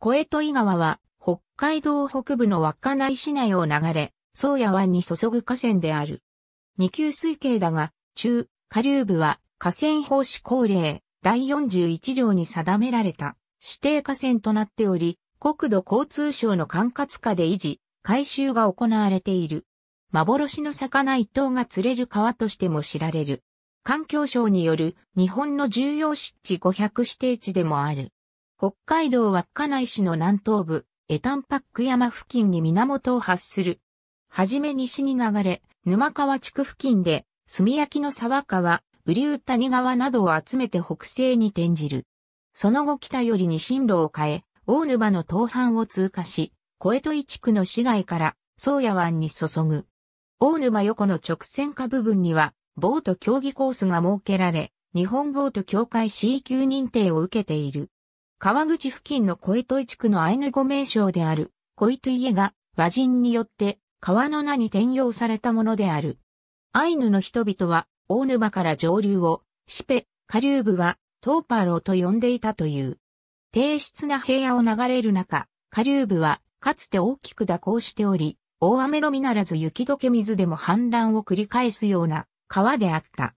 小江戸井川は北海道北部の稚内市内を流れ、宗谷湾に注ぐ河川である。二級水系だが、中、下流部は河川法施行令第41条に定められた指定河川となっており、国土交通省の管轄下で維持、改修が行われている。幻の魚一頭が釣れる川としても知られる。環境省による日本の重要湿地500指定地でもある。北海道稚内市の南東部、エタンパック山付近に源を発する。はじめ西に流れ、沼川地区付近で、炭焼きの沢川、雨竜谷川などを集めて北西に転じる。その後北よりに進路を変え、大沼の東半を通過し、小江戸井地区の市街から、宗谷湾に注ぐ。大沼横の直線下部分には、ボート競技コースが設けられ、日本ボート協会 C 級認定を受けている。川口付近の小糸井地区のアイヌ語名称である、小糸家が和人によって川の名に転用されたものである。アイヌの人々は大沼から上流を、シペ、下流部はトーパーローと呼んでいたという。低質な平野を流れる中、下流部はかつて大きく蛇行しており、大雨のみならず雪解け水でも氾濫を繰り返すような川であった。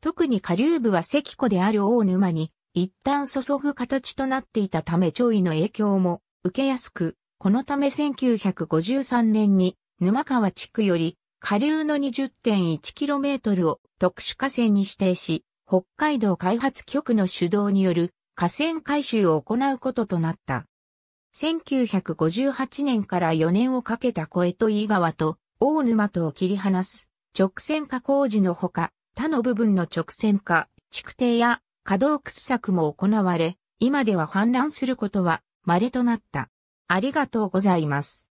特に下流部は石湖である大沼に一旦注ぐ形となっていたため潮位の影響も受けやすく、このため1953年に沼川地区より下流の 20.1km を特殊河川に指定し、北海道開発局の主導による河川改修を行うこととなった。1958年から4年をかけた小江戸井川と大沼とを切り離す直線化工事のほか、他の部分の直線化、築堤や可動掘削も行われ、今では氾濫することは稀となった。ありがとうございます。